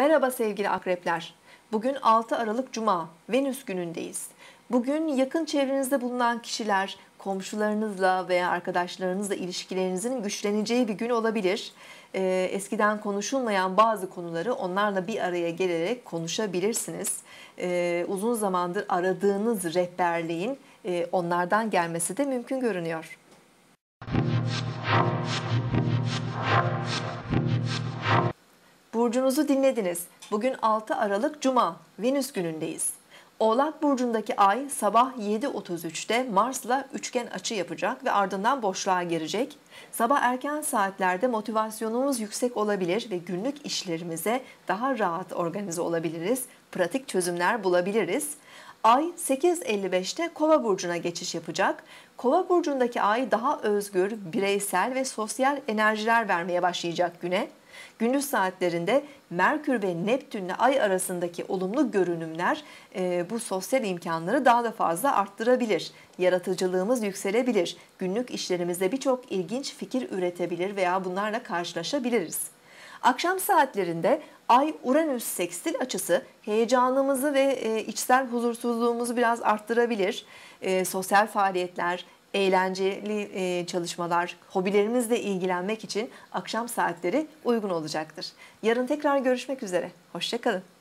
Merhaba sevgili akrepler. Bugün 6 Aralık Cuma, Venüs günündeyiz. Bugün yakın çevrenizde bulunan kişiler, komşularınızla veya arkadaşlarınızla ilişkilerinizin güçleneceği bir gün olabilir. Ee, eskiden konuşulmayan bazı konuları onlarla bir araya gelerek konuşabilirsiniz. Ee, uzun zamandır aradığınız rehberliğin e, onlardan gelmesi de mümkün görünüyor. burcunuzu dinlediniz. Bugün 6 Aralık Cuma, Venüs günündeyiz. Oğlak burcundaki ay sabah 7.33'te Mars'la üçgen açı yapacak ve ardından boşluğa girecek. Sabah erken saatlerde motivasyonumuz yüksek olabilir ve günlük işlerimize daha rahat organize olabiliriz, pratik çözümler bulabiliriz. Ay 8.55'te Kova burcuna geçiş yapacak. Kova burcundaki ay daha özgür, bireysel ve sosyal enerjiler vermeye başlayacak güne. Gündüz saatlerinde Merkür ve Neptünle Ay arasındaki olumlu görünümler e, bu sosyal imkanları daha da fazla arttırabilir. Yaratıcılığımız yükselebilir. Günlük işlerimizde birçok ilginç fikir üretebilir veya bunlarla karşılaşabiliriz. Akşam saatlerinde Ay Uranüs sekstil açısı heyecanımızı ve e, içsel huzursuzluğumuzu biraz arttırabilir. E, sosyal faaliyetler, eğlenceli e, çalışmalar, hobilerimizle ilgilenmek için akşam saatleri uygun olacaktır. Yarın tekrar görüşmek üzere. Hoşçakalın.